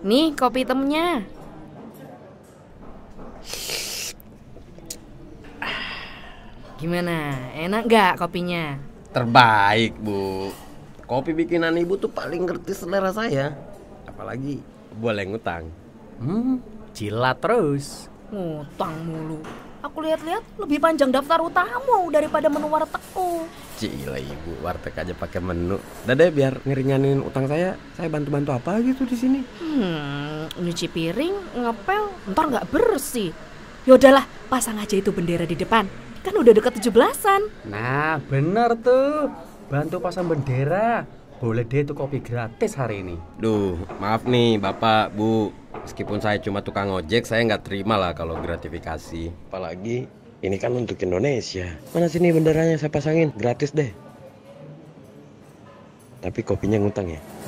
Nih kopi temennya. Gimana? Enak gak kopinya? Terbaik, Bu. Kopi bikinan Ibu tuh paling ngerti selera saya. Apalagi boleh ngutang. Hmm, cilat terus. Ngutang mulu. Aku lihat-lihat lebih panjang daftar utamu daripada menu wartegku. Cila ibu, warteg aja pakai menu. Dadah biar ngeringanin utang saya, saya bantu-bantu apa gitu di sini. Hmm, nyuci piring, ngepel, ntar nggak bersih. Yaudahlah, pasang aja itu bendera di depan. Kan udah dekat tujuh belasan. Nah, bener tuh. Bantu pasang bendera. Boleh deh itu kopi gratis hari ini. Duh, maaf nih Bapak, Bu. Meskipun saya cuma tukang ojek, saya nggak terima lah kalau gratifikasi. Apalagi ini kan untuk Indonesia. Mana sini benderanya saya pasangin, gratis deh. Tapi kopinya ngutang ya.